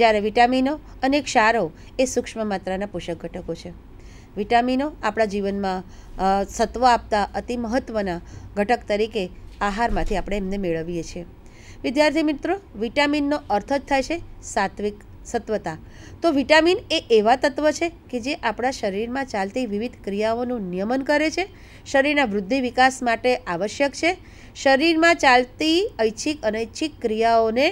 જ્યારે વિટામિનો અને ક્ષારો એ સૂક્ષ્મ માત્રાના પોષક ઘટકો છે વિટામિનો આપણા જીવનમાં સત્વ આપતા અતિ મહત્ત્વના ઘટક તરીકે આહારમાંથી આપણે એમને મેળવીએ છીએ વિદ્યાર્થી મિત્રો વિટામિનનો અર્થ જ થાય છે સાત્વિક સત્વતા તો વિટામિન એ એવા તત્વ છે કે જે આપણા શરીરમાં ચાલતી વિવિધ ક્રિયાઓનું નિયમન કરે છે શરીરના વૃદ્ધિ વિકાસ માટે આવશ્યક છે શરીરમાં ચાલતી ઐચ્છિક અનૈચ્છિક ક્રિયાઓને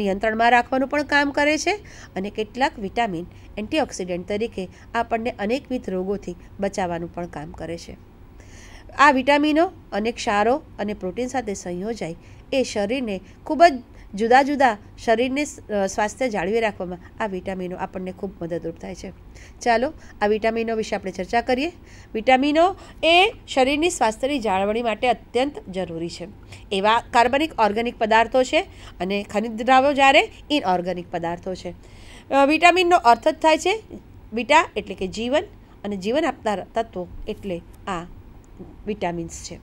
નિયંત્રણમાં રાખવાનું પણ કામ કરે છે અને કેટલાક વિટામિન એન્ટીઓક્સિડન્ટ તરીકે આપણને અનેકવિધ રોગોથી બચાવવાનું પણ કામ કરે છે આ વિટામિનો અને ક્ષારો અને પ્રોટીન સાથે સંયોજાય એ શરીરને ખૂબ જ જુદા જુદા શરીરને સ્વાસ્થ્ય જાળવી રાખવામાં આ વિટામિનો આપણને ખૂબ મદદરૂપ થાય છે ચાલો આ વિટામિનો વિશે આપણે ચર્ચા કરીએ વિટામિનો એ શરીરની સ્વાસ્થ્યની જાળવણી માટે અત્યંત જરૂરી છે એવા કાર્બનિક ઓર્ગેનિક પદાર્થો છે અને ખનિજ દ્રાવ્યો જ્યારે ઇનઓર્ગેનિક પદાર્થો છે વિટામિનનો અર્થ જ થાય છે વિટા એટલે કે જીવન અને જીવન આપનાર તત્વો એટલે આ વિટામિન્સ છે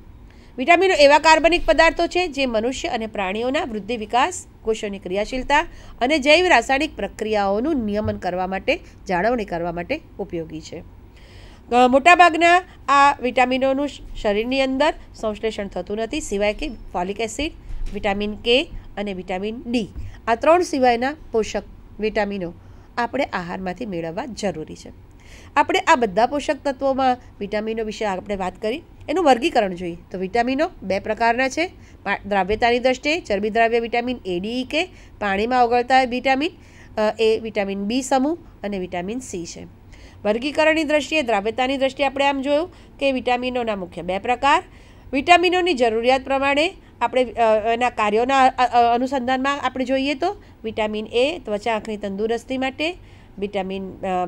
વિટામિનો એવા કાર્બનિક પદાર્થો છે જે મનુષ્ય અને પ્રાણીઓના વૃદ્ધિ વિકાસ કોષોની ક્રિયાશીલતા અને જૈવ રાસાયણિક પ્રક્રિયાઓનું નિયમન કરવા માટે જાળવણી કરવા માટે ઉપયોગી છે મોટાભાગના આ વિટામિનોનું શરીરની અંદર સંશ્લેષણ થતું નથી સિવાય કે ફોલિક એસિડ વિટામિન કે અને વિટામિન ડી આ ત્રણ સિવાયના પોષક વિટામિનો આપણે આહારમાંથી મેળવવા જરૂરી છે આપણે આ બધા પોષક તત્વોમાં વિટામિનો વિશે આપણે વાત કરી એનું વર્ગીકરણ જોઈએ તો વિટામિનો બે પ્રકારના છે દ્રાવ્યતાની દ્રષ્ટિએ ચરબી દ્રાવ્ય વિટામિન એ ડી કે પાણીમાં ઓગળતા વિટામિન એ વિટામિન બી સમૂહ અને વિટામિન સી છે વર્ગીકરણની દ્રષ્ટિએ દ્રાવ્યતાની દ્રષ્ટિએ આપણે આમ જોયું કે વિટામિનોના મુખ્ય બે પ્રકાર વિટામિનોની જરૂરિયાત પ્રમાણે આપણે એના કાર્યોના અનુસંધાનમાં આપણે જોઈએ તો વિટામિન એ ત્વચા આંખની તંદુરસ્તી માટે વિટામિન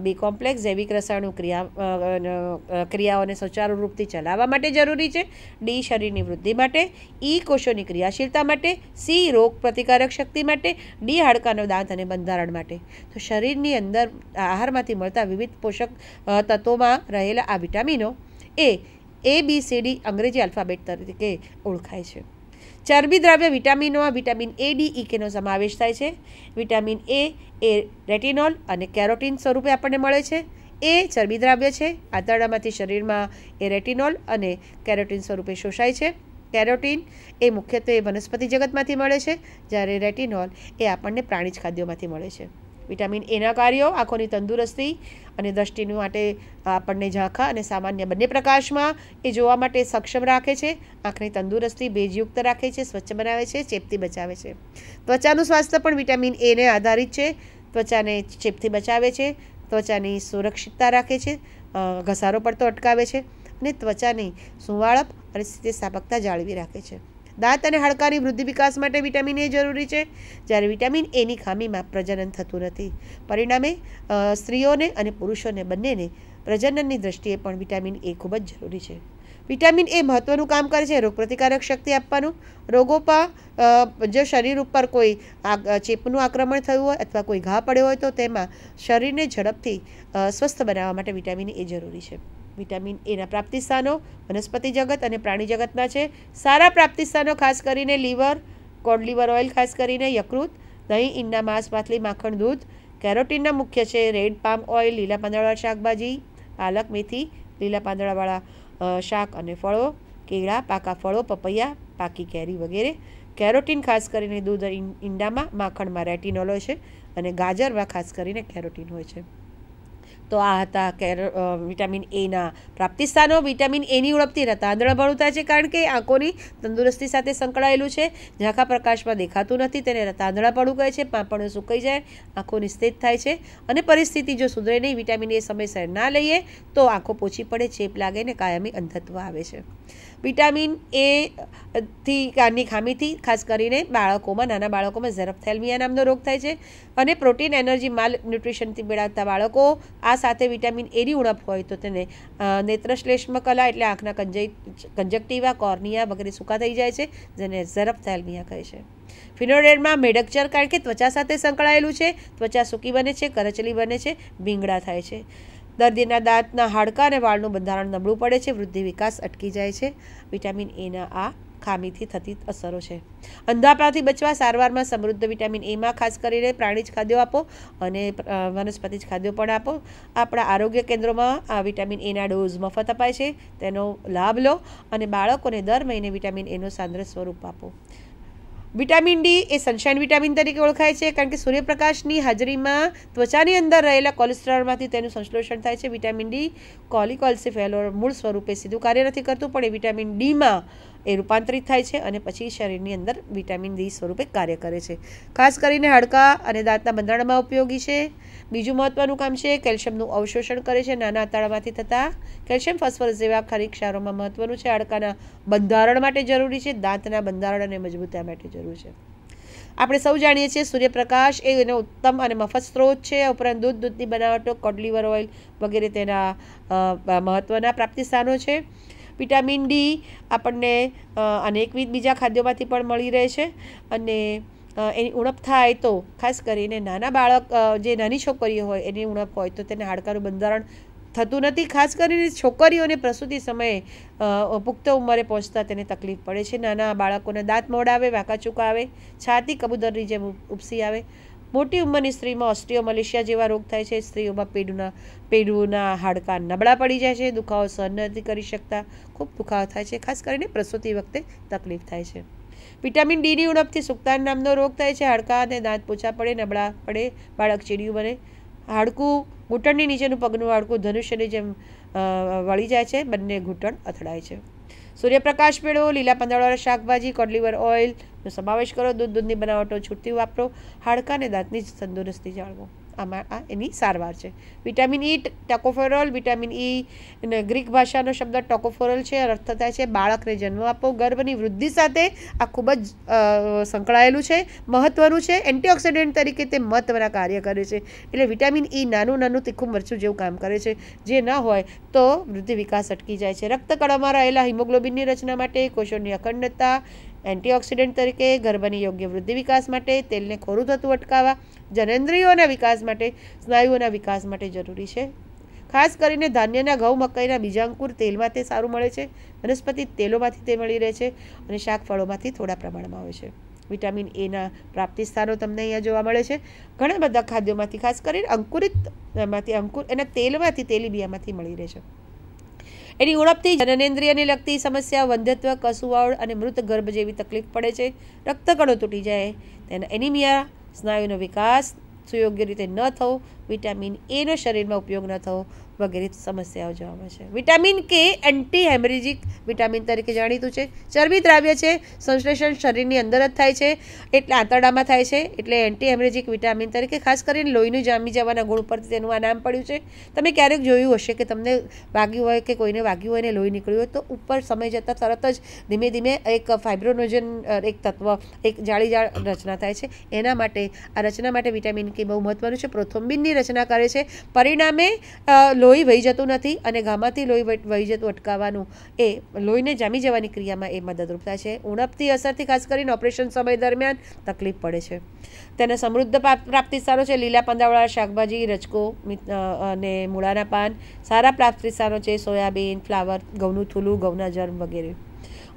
બી કોમ્પ્લેક્સ જૈવિક રસાયણો ક્રિયા ક્રિયાઓને સુચારુ રૂપથી ચલાવવા માટે જરૂરી છે ડી શરીરની વૃદ્ધિ માટે ઈ કોષોની ક્રિયાશીલતા માટે સી રોગ પ્રતિકારક શક્તિ માટે ડી હાડકાનો દાંત અને બંધારણ માટે તો શરીરની અંદર આહારમાંથી મળતા વિવિધ પોષક તત્વોમાં રહેલા આ વિટામિનો એ એ બી સી ડી અંગ્રેજી આલ્ફાબેટ તરીકે ઓળખાય છે ચરબી દ્રવ્ય વિટામિનોમાં વિટામિન એ ડી ઈકેનો સમાવેશ થાય છે વિટામિન એ એ રેટિનોલ અને કેરોટીન સ્વરૂપે આપણને મળે છે એ ચરબી દ્રાવ્ય છે આંતરડામાંથી શરીરમાં એ રેટિનોલ અને કેરોટીન સ્વરૂપે શોષાય છે કેરોટીન એ મુખ્યત્વે વનસ્પતિ જગતમાંથી મળે છે જ્યારે રેટિનોલ એ આપણને પ્રાણી જ ખાદ્યોમાંથી મળે છે વિટામિન એના કાર્યો આંખોની તંદુરસ્તી અને દ્રષ્ટિનું માટે આપણને ઝાંખા અને સામાન્ય બંને પ્રકાશમાં એ જોવા માટે સક્ષમ રાખે છે આંખની તંદુરસ્તી ભેજયુક્ત રાખે છે સ્વચ્છ બનાવે છે ચેપથી બચાવે છે ત્વચાનું સ્વાસ્થ્ય પણ વિટામિન એને આધારિત છે ત્વચાને ચેપથી બચાવે છે ત્વચાની સુરક્ષિતતા રાખે છે ઘસારો પડતો અટકાવે છે અને ત્વચાની સુંવાળપ અને સ્થિતિસ્થાપકતા જાળવી રાખે છે દાંત અને હાડકાની વૃદ્ધિ વિકાસ માટે વિટામિન એ જરૂરી છે જ્યારે વિટામિન એની ખામીમાં પ્રજનન થતું નથી પરિણામે સ્ત્રીઓને અને પુરુષોને બંનેને પ્રજનનની દ્રષ્ટિએ પણ વિટામિન એ ખૂબ જ જરૂરી છે વિટામિન એ મહત્ત્વનું કામ કરે છે રોગપ્રતિકારક શક્તિ આપવાનું રોગો પર જો શરીર ઉપર કોઈ ચેપનું આક્રમણ થયું હોય અથવા કોઈ ઘા પડ્યો હોય તો તેમાં શરીરને ઝડપથી સ્વસ્થ બનાવવા માટે વિટામિન એ જરૂરી છે વિટામિન એના પ્રાપ્તિસ્થાનો વનસ્પતિ જગત અને પ્રાણી જગતના છે સારા પ્રાપ્તિસ્થાનો ખાસ કરીને લીવર કોડ લીવર ઓઇલ ખાસ કરીને યકૃત દહીં ઈંડા માંસ માથલી માખણ દૂધ કેરોટીનના મુખ્ય છે રેડ પામ ઓઇલ લીલા પાંદડાવાળા શાકભાજી પાલક મેથી લીલા પાંદડાવાળા શાક અને ફળો કેળા પાકા ફળો પપૈયા પાકી કેરી વગેરે કેરોટીન ખાસ કરીને દૂધ ઈંડામાં માખણમાં રેટિનોલ હોય છે અને ગાજરમાં ખાસ કરીને કેરોટીન હોય છે તો આ હતા કેર વિટામિન એના પ્રાપ્તિસ્થાનો વિટામિન એની ઉણપથી રતાંદળભળુતા છે કારણ કે આંખોની તંદુરસ્તી સાથે સંકળાયેલું છે ઝાંખા પ્રકાશમાં દેખાતું નથી તેને રતાંદળાપણું કહે છે પાપણો સુકાઈ જાય આંખો નિસ્તેજ થાય છે અને પરિસ્થિતિ જો સુધરે નહીં વિટામિન એ સમયસર ના લઈએ તો આંખો પોચી પડે ચેપ લાગે ને કાયમી અંધત્વ આવે છે વિટામિન એ થી કારની ખામીથી ખાસ કરીને બાળકોમાં નાના બાળકોમાં ઝરફ ઝેરપ્થેલ્મિયા નામનો રોગ થાય છે અને પ્રોટીન એનર્જી માલ ન્યુટ્રિશનથી મેળવતા બાળકો આ સાથે વિટામિન એની ઉણપ હોય તો તેને નેત્રશ્લેષ્મ કલા એટલે આંખના કંજઈ કંજક્ટિવા કોર્નિયા વગેરે સૂકા થઈ જાય છે જેને ઝરફ ઝેરપ્થેલ્મિયા કહે છે ફિનોડેડમાં મેડકચર કારણ કે ત્વચા સાથે સંકળાયેલું છે ત્વચા સૂકી બને છે કરચલી બને છે ભીંગડા થાય છે દર્દીના દાંતના હાડકા અને વાળનું બંધારણ નબળું પડે છે વૃદ્ધિ વિકાસ અટકી જાય છે વિટામિન એના આ ખામીથી થતી અસરો છે અંધાપણાથી બચવા સારવારમાં સમૃદ્ધ વિટામિન એમાં ખાસ કરીને પ્રાણી જ ખાદ્યો આપો અને વનસ્પતિ જ ખાદ્યો પણ આપો આપણા આરોગ્ય કેન્દ્રોમાં આ વિટામિન એના ડોઝ મફત અપાય છે તેનો લાભ લો અને બાળકોને દર મહિને વિટામિન એનો સાંદ્ર સ્વરૂપ આપો વિટામિન ડી એ સનશાઇન વિટામિન તરીકે ઓળખાય છે કારણ કે સૂર્યપ્રકાશની હાજરીમાં ત્વચાની અંદર રહેલા કોલેસ્ટ્રોલમાંથી તેનું સંશ્લેષણ થાય છે વિટામિન ડી કોલિકોલ્સી ફેલોર મૂળ સ્વરૂપે સીધું કાર્ય નથી કરતું પણ એ વિટામિન ડીમાં એ રૂપાંતરિત થાય છે અને પછી શરીરની અંદર વિટામિન ડી સ્વરૂપે કાર્ય કરે છે ખાસ કરીને હાડકા અને દાંતના બંધારણમાં ઉપયોગી છે બીજું મહત્ત્વનું કામ છે કેલ્શિયમનું અવશોષણ કરે છે નાના આંતળામાંથી થતા કેલ્શિયમ ફોસ્ફરસ જેવા ખરી ક્ષારોમાં મહત્ત્વનું છે હાડકાના બંધારણ માટે જરૂરી છે દાંતના બંધારણ અને મજબૂતા માટે જરૂરી છે આપણે સૌ જાણીએ છીએ સૂર્યપ્રકાશ એ એનો ઉત્તમ અને મફત સ્ત્રોત છે ઉપરાંત દૂધ દૂધની બનાવટો કોડલીવર ઓઇલ વગેરે તેના મહત્ત્વના પ્રાપ્તિ સ્થાનો છે વિટામિન ડી આપણને અનેકવિધ બીજા ખાદ્યોમાંથી પણ મળી રહે છે અને એની ઉણપ થાય તો ખાસ કરીને નાના બાળક જે નાની છોકરીઓ હોય એની ઉણપ હોય તો તેને હાડકાનું બંધારણ થતું નથી ખાસ કરીને છોકરીઓને પ્રસૂતિ સમયે પુખ્ત ઉંમરે પહોંચતા તેને તકલીફ પડે છે નાના બાળકોને દાંત મોડાવે વાંકાચૂકા આવે છાતી કબૂતરની જેમ ઉપસી આવે મોટી ઉંમરની સ્ત્રીમાં ઓસ્ટ્રિયોમલેશિયા જેવા રોગ થાય છે સ્ત્રીઓમાં પેડુના પેડુના હાડકા નબળા પડી જાય છે દુખાવો સહન નથી કરી શકતા ખૂબ દુખાવો થાય છે ખાસ કરીને પ્રસૂતિ વખતે તકલીફ થાય છે વિટામિન ડીની ઉણપથી સુક્તાન નામનો રોગ થાય છે હાડકા અને દાંત પોચા પડે નબળા પડે બાળક ચીડિયું બને હાડકું ઘૂંટણની નીચેનું પગનું હાડકું ધનુષ્યની જેમ વળી જાય છે બંને ઘૂંટણ અથડાય છે સૂર્યપ્રકાશ મેળવો લીલા પાંદડાવાળા શાકભાજી કોડલીવર ઓઇલ નો સમાવેશ કરો દૂધ દૂધની બનાવટો છૂટતી વાપરો હાડકા અને દાંતની તંદુરસ્તી જાળવો આમાં આ એની સારવાર છે vitamin E e, tocopherol vitamin E e અને ગ્રીક ભાષાનો શબ્દ ટોકોફોરલ છે અર્થ થાય છે બાળકને જન્મ આપો ગર્ભની વૃદ્ધિ સાથે આ ખૂબ જ સંકળાયેલું છે મહત્ત્વનું છે એન્ટીઓક્સિડન્ટ તરીકે તે મહત્વના કાર્ય કરે છે એટલે વિટામિન ઈ e નાનું નાનું તીખું મરચું જેવું કામ કરે છે જે ન હોય તો વૃદ્ધિ વિકાસ અટકી જાય છે રક્તકળામાં રહેલા હિમોગ્લોબિનની રચના માટે કોષોની અખંડતા એન્ટીઓક્સિડન્ટ તરીકે ગર્ભની યોગ્ય વૃદ્ધિ વિકાસ માટે તેલને ખોરું થતું અટકાવવા જનેન્દ્રિયોના વિકાસ માટે સ્નાયુઓના વિકાસ માટે જરૂરી છે ખાસ કરીને ધાન્યના ઘઉં મકાઈના બીજાંકુર તેલમાં તે સારું મળે છે વનસ્પતિ તેલોમાંથી તે મળી રહે છે અને શાકફળોમાંથી થોડા પ્રમાણમાં હોય છે વિટામિન એના પ્રાપ્તિ સ્થાનો તમને અહીંયા જોવા મળે છે ઘણા બધા ખાદ્યોમાંથી ખાસ કરીને અંકુરિત એમાંથી અંકુર એના તેલમાંથી તેલીબિયામાંથી મળી રહે છે એની ઓળખથી જનનેન્દ્રિયને લગતી સમસ્યા વંધ્યત્વ કસુવાળ અને મૃત ગર્ભ જેવી તકલીફ પડે છે રક્તકણો તૂટી જાય તેના એનિમિયા સ્નાયુનો વિકાસ સુયોગ્ય રીતે ન થવો વિટામિન એનો શરીરમાં ઉપયોગ ન થવો વગેરે સમસ્યાઓ જોવા મળે છે વિટામિન કે એન્ટી હેમરેજિક વિટામિન તરીકે જાણીતું છે ચરબી દ્રાવ્ય છે સંશ્લેષણ શરીરની અંદર જ થાય છે એટલે આંતરડામાં થાય છે એટલે એન્ટી હેમરેજિક વિટામિન તરીકે ખાસ કરીને લોહીનું જામી જવાના ગુણ પરથી તેનું આ નામ પડ્યું છે તમે ક્યારેક જોયું હશે કે તમને વાગ્યું હોય કે કોઈને વાગ્યું હોય ને લોહી નીકળ્યું હોય તો ઉપર સમય જતાં તરત જ ધીમે ધીમે એક ફાઇબ્રોનોજન એક તત્વ એક જાળી જાળ રચના થાય છે એના માટે આ રચના માટે વિટામિન કે બહુ મહત્ત્વનું છે પ્રોથોમ્બિનની લોહીની રચના કરે છે પરિણામે લોહી વહી જતું નથી અને ગામાથી લોહી વહી જતું અટકાવવાનું એ લોહીને જામી જવાની ક્રિયામાં એ મદદરૂપ થાય છે ઉણપતી અસરથી ખાસ કરીને ઓપરેશન સમય દરમિયાન તકલીફ પડે છે તેને સમૃદ્ધ પ્રાપ્તિ સ્થાનો છે લીલા પંદાવાળા શાકભાજી રચકો અને મૂળાના પાન સારા પ્રાપ્તિ સ્થાનો છે સોયાબીન ફ્લાવર ઘઉંનું થૂલું ઘઉંના જર્મ વગેરે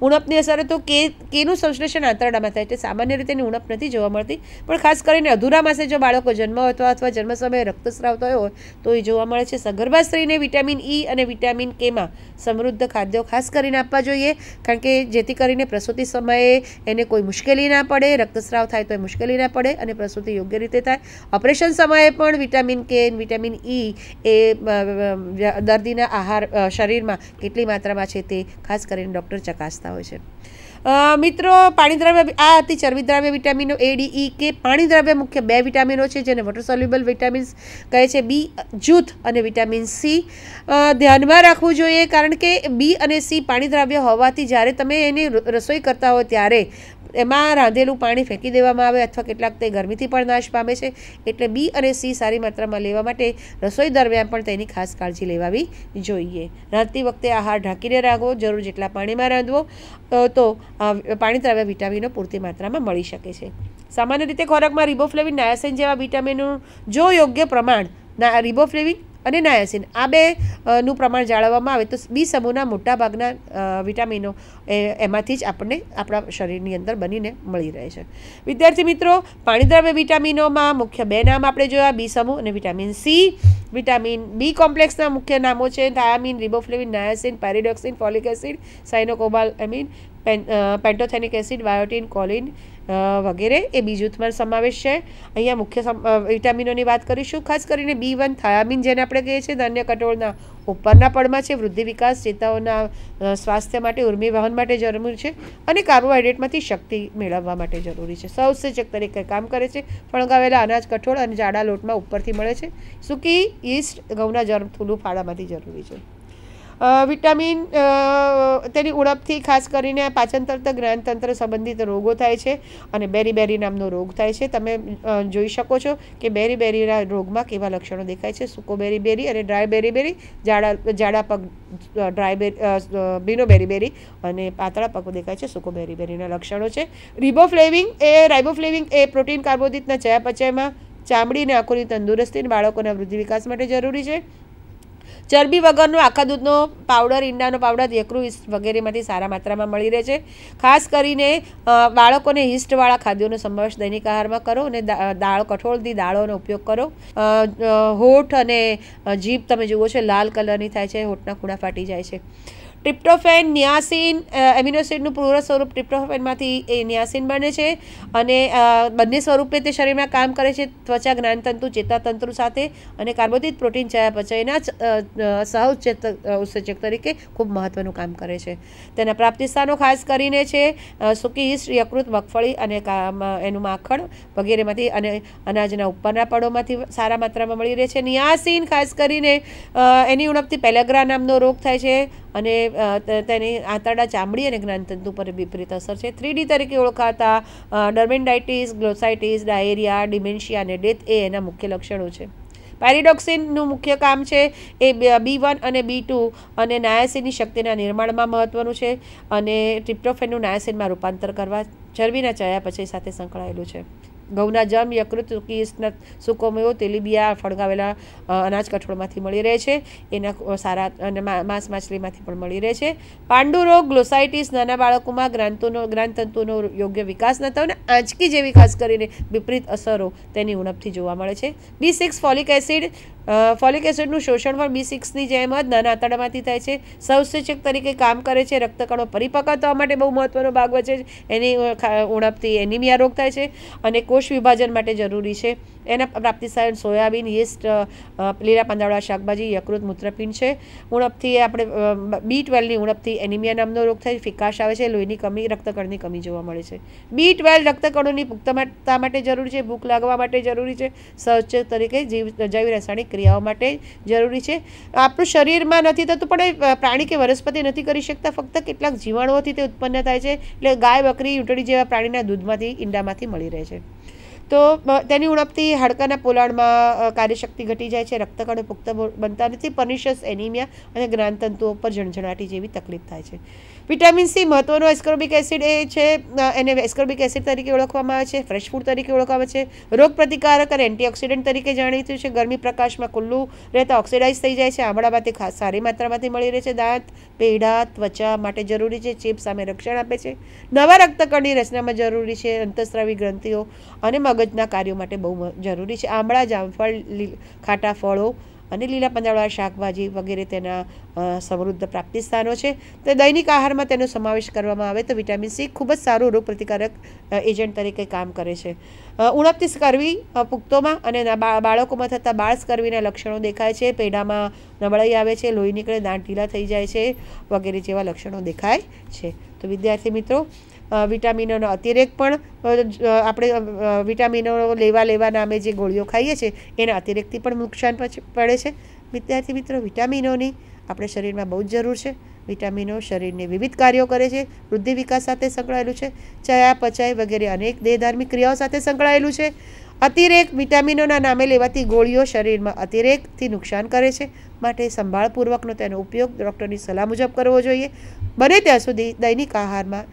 ઉણપની અસર તો કે કેનું સંશ્લેષણ આંતરડામાં થાય છે સામાન્ય રીતે એની ઉણપ નથી જોવા મળતી પણ ખાસ કરીને અધૂરા માસે જો બાળકો જન્મ અથવા અથવા જન્મ સમયે રક્તસ્રાવ થયો હોય તો એ જોવા મળે છે સગર્ભા સ્ત્રીને વિટામિન ઈ e અને વિટામિન કેમાં સમૃદ્ધ ખાદ્યો ખાસ કરીને આપવા જોઈએ કારણ કે જેથી કરીને પ્રસૂતિ સમયે એને કોઈ મુશ્કેલી ના પડે રક્તસ્રાવ થાય તો એ મુશ્કેલી ના પડે અને પ્રસૂતિ યોગ્ય રીતે થાય ઓપરેશન સમયે પણ વિટામિન કે વિટામિન ઈ e એ દર્દીના આહાર શરીરમાં કેટલી માત્રામાં છે તે ખાસ કરીને ડૉક્ટર ચકાસતા આવતા હોય છે મિત્રો પાણીદ્રાવ્ય આ હતી ચરબીદ્રાવ્ય વિટામિનો એ ડી ઈ કે પાણીદ્રાવ્ય મુખ્ય બે વિટામિનો છે જેને વોટર સોલ્યુબલ વિટામિન્સ કહે છે બી જૂથ અને વિટામિન સી ધ્યાનમાં રાખવું જોઈએ કારણ કે બી અને સી પાણીદ્રાવ્ય હોવાથી જ્યારે તમે એની રસોઈ કરતા હો ત્યારે એમાં રાંધેલું પાણી ફેંકી દેવામાં આવે અથવા કેટલાક તે ગરમીથી પણ નાશ પામે છે એટલે બી અને સી સારી માત્રામાં લેવા માટે રસોઈ દરમિયાન પણ તેની ખાસ કાળજી લેવાવી જોઈએ રાંધતી વખતે આહાર ઢાંકીને રાખવો જરૂર જેટલા પાણીમાં રાંધવો તો પાણી દ્રાવ્ય વિટામિનો પૂરતી માત્રામાં મળી શકે છે સામાન્ય રીતે ખોરાકમાં રિબોફ્લેવિન નાયાસિન જેવા વિટામિનનું જો યોગ્ય પ્રમાણ ના રિબોફ્લેવિન અને નાયાસિન આ બે નું પ્રમાણ જાળવવામાં આવે તો બી સમૂહના મોટાભાગના વિટામિનો એમાંથી જ આપણને આપણા શરીરની અંદર બનીને મળી રહે છે વિદ્યાર્થી મિત્રો પાણીદ્રવ્ય વિટામિનોમાં મુખ્ય બે નામ આપણે જોયા બી સમૂહ અને વિટામિન સી વિટામિન બી કોમ્પ્લેક્સના મુખ્ય નામો છે thiamine riboflavin niacin pyridoxine folic acid cyanocobalamin pantothenic acid biotin choline વગેરે એ બી જૂથમાં સમાવેશ છે અહીંયા મુખ્ય વિટામિનોની વાત કરીશું ખાસ કરીને બી વન થાયામિન જેને આપણે કહીએ છીએ ધાન્ય કટોળના ઉપરના પડમાં છે વૃદ્ધિ વિકાસ ચેતાઓના સ્વાસ્થ્ય માટે ઉર્મી વહન માટે જરૂરી છે અને કાર્બોહાઈડ્રેટમાંથી શક્તિ મેળવવા માટે જરૂરી છે સૌસેચક તરીકે કામ કરે છે ફણગાવેલા અનાજ કઠોળ અને જાડા લોટમાં ઉપરથી મળે છે સૂકી ઈસ્ટ ઘઉંના જર્મ થૂલું ફાળામાંથી જરૂરી છે વિટામિન તેની ઉણપથી ખાસ કરીને પાચનતંત્ર જ્ઞાનતંત્ર સંબંધિત રોગો થાય છે અને બેરીબેરી નામનો રોગ થાય છે તમે જોઈ શકો છો કે બેરી બેરીના રોગમાં કેવા લક્ષણો દેખાય છે સૂકો બેરીબેરી અને ડ્રાય બેરીબેરી જાડા જાડા પગ ડ્રાય બેરી બીનો બેરીબેરી અને પાતળા પગ દેખાય છે સૂકો બેરીબેરીના લક્ષણો છે રિબોફ્લેવિંગ એ રાઇબોફ્લેવિંગ એ પ્રોટીન કાર્બોદિતના ચયાપચયમાં ચામડી અને આંખોની તંદુરસ્તી બાળકોના વૃદ્ધિ વિકાસ માટે જરૂરી છે ચરબી વગરનો આખા દૂધનો પાવડર ઈંડાનો પાવડર યકરું ઈસ્ટ વગેરેમાંથી સારા માત્રામાં મળી રહે છે ખાસ કરીને બાળકોને હિસ્ટવાળા ખાદ્યોનો સમાવેશ દૈનિક આહારમાં કરો અને દાળ કઠોળથી દાળોનો ઉપયોગ કરો હોઠ અને જીભ તમે જુઓ છો લાલ કલરની થાય છે હોઠના ખૂણા ફાટી જાય છે ટ્રિપ્ટોફેન ન્યાસીન એમિનોસિડનું પૂર્ણ સ્વરૂપ ટ્રિપ્ટોફેનમાંથી એ ન્યાસીન બને છે અને બંને સ્વરૂપે તે શરીરમાં કામ કરે છે ત્વચા જ્ઞાનતંતુ ચેતાતંતુ સાથે અને કાર્બોદિત પ્રોટીન ચયાપચયના સહઉચ્ચેત ઉત્સેચક તરીકે ખૂબ મહત્વનું કામ કરે છે તેના પ્રાપ્તિસ્થાનો ખાસ કરીને છે સુકી ઈસ્ટ યકૃત મગફળી અને એનું માખણ વગેરેમાંથી અને અનાજના ઉપરના પળોમાંથી સારા માત્રામાં મળી રહે છે નિયાસીન ખાસ કરીને એની ઉણપથી પેલેગ્રા નામનો રોગ થાય છે અને તેની આંતરડા ચામડી અને જ્ઞાનતંતુ પર વિપરીત અસર છે થ્રીડી તરીકે ઓળખાતા ડર્મેન્ડાઇટિસ ગ્લોસાઇટીસ ડાયેરિયા ડિમેન્શિયા અને ડેથ એ એના મુખ્ય લક્ષણો છે પેરિડોક્સિનનું મુખ્ય કામ છે એ બી વન અને બી ટુ અને નાયાસીનની શક્તિના નિર્માણમાં મહત્વનું છે અને ટ્રિપ્ટોફેનનું નાયાસીનમાં રૂપાંતર કરવા ચરબીના ચયા પછી સાથે સંકળાયેલું છે ઘઉંના જમ યકૃત કિસ્નત સૂકો તેલીબિયા ફળગાવેલા અનાજ કઠોળમાંથી મળી રહે છે એના સારા અને માંસ માછલીમાંથી પણ મળી રહે છે પાંડુ રોગ ગ્લોસાઇટિસ નાના બાળકોમાં ગ્રાંતોનો ગ્રાંતંતુનો યોગ્ય વિકાસ ન થયો અને આંચકી જેવી ખાસ કરીને વિપરીત અસરો તેની ઉણપથી જોવા મળે છે B six folic acid folic એસિડનું શોષણ પણ બી સિક્સની જેમ જ નાના આંતરડામાંથી થાય છે સંસેચક તરીકે કામ કરે છે રક્તકણો પરિપક્વ થવા માટે બહુ મહત્ત્વનો ભાગ વચ્ચે એની ઉણપથી એનિમિયા રોગ થાય છે અને કોષ વિભાજન માટે જરૂરી છે એના પ્રાપ્તિસાયન સોયાબીન યીસ્ટ લીલા પાંદડા શાકભાજી યકૃત મૂત્રપિંડ છે ઉણપથી આપણે બી ટ્વેલ્વની ઉણપથી એનિમિયા નામનો રોગ થાય ફિકાશ આવે છે લોહીની કમી રક્તકણની કમી જોવા મળે છે બી ટ્વેલ્વ રક્તકણોની પુખ્તતા માટે જરૂરી છે ભૂખ લાગવા માટે જરૂરી છે સહચેત તરીકે જીવ જૈવ રાસાયણિક ક્રિયાઓ માટે જરૂરી છે આપણું શરીરમાં નથી થતું પણ એ પ્રાણી કે વનસ્પતિ નથી કરી શકતા ફક્ત કેટલાક જીવાણુઓથી તે ઉત્પન્ન થાય છે એટલે ગાય બકરી ઊંટડી જેવા પ્રાણીના દૂધમાંથી ઈંડામાંથી મળી રહે છે તો તેની ઉણપથી હાડકાના પોલાણમાં કાર્યશક્તિ ઘટી જાય છે રક્તકણો પુખ્ત બનતા નથી પરનિશિયસ એનિમિયા અને જ્ઞાનતંતુઓ પર ઝણઝણાટી જેવી તકલીફ થાય છે વિટામિન સી મહત્વનો એસ્કોર્બિક એસિડ એ છે એને એસ્કોર્બિક એસિડ તરીકે ઓળખવામાં આવે છે ફ્રેશ ફૂડ તરીકે ઓળખવામાં આવે છે રોગ પ્રતિકારક અને એન્ટીઓક્સિડન્ટ તરીકે જાણીતું છે ગરમી પ્રકાશમાં ખુલ્લું રહેતા ઓક્સિડાઇઝ થઈ જાય છે આમળામાંથી ખાસ સારી માત્રામાંથી મળી રહે છે દાંત પેઢા ત્વચા માટે જરૂરી છે ચેપ સામે રક્ષણ આપે છે નવા રક્તકણની રચનામાં જરૂરી છે અંતસ્ત્રાવી ગ્રંથિઓ અને મગજના કાર્યો માટે બહુ જરૂરી છે આંબળા જામફળ ખાટા ફળો અને લીલા પાંદડાવાળા શાકભાજી વગેરે તેના સમૃદ્ધ પ્રાપ્તિ સ્થાનો છે તો દૈનિક આહારમાં તેનો સમાવેશ કરવામાં આવે તો વિટામિન સી ખૂબ જ સારું રોગપ્રતિકારક એજન્ટ તરીકે કામ કરે છે ઉણપતી સ્કરવી પુખ્તોમાં અને બાળકોમાં થતા બાળ સ્કરવીના લક્ષણો દેખાય છે પેઢામાં નબળાઈ આવે છે લોહી નીકળે દાંત ઢીલા થઈ જાય છે વગેરે જેવા લક્ષણો દેખાય છે તો વિદ્યાર્થી મિત્રો વિટામિનોનો અતિરેક પણ આપણે વિટામિનો લેવા લેવા નામે જે ગોળીઓ ખાઈએ છીએ એના અતિરેકથી પણ નુકસાન પડે છે વિદ્યાર્થી મિત્રો વિટામિનોની આપણે શરીરમાં બહુ જ જરૂર છે વિટામિનો શરીરને વિવિધ કાર્યો કરે છે વૃદ્ધિ વિકાસ સાથે સંકળાયેલું છે ચયા પચાય વગેરે અનેક દેહધાર્મિક ક્રિયાઓ સાથે સંકળાયેલું છે અતિરેક વિટામિનોના નામે લેવાતી ગોળીઓ શરીરમાં અતિરેકથી નુકસાન કરે છે માટે સંભાળપૂર્વકનો તેનો ઉપયોગ ડૉક્ટરની સલાહ મુજબ કરવો જોઈએ બને ત્યાં સુધી દૈનિક આહારમાં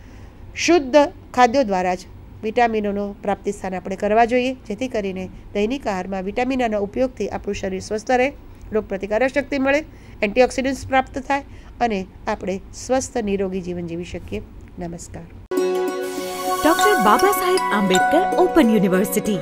શુદ્ધ ખાદ્યો દ્વારા જ વિટામિનોનો પ્રાપ્તિ સ્થાન આપણે કરવા જોઈએ જેથી કરીને દૈનિક આહારમાં વિટામિનોના ઉપયોગથી આપણું શરીર સ્વસ્થ રહે રોગ પ્રતિકારક શક્તિ મળે એન્ટીઓક્સિડન્ટ્સ પ્રાપ્ત થાય અને આપણે સ્વસ્થ નિરોગી જીવન જીવી શકીએ નમસ્કાર ડોક્ટર બાબા સાહેબ આંબેડકર ઓપન યુનિવર્સિટી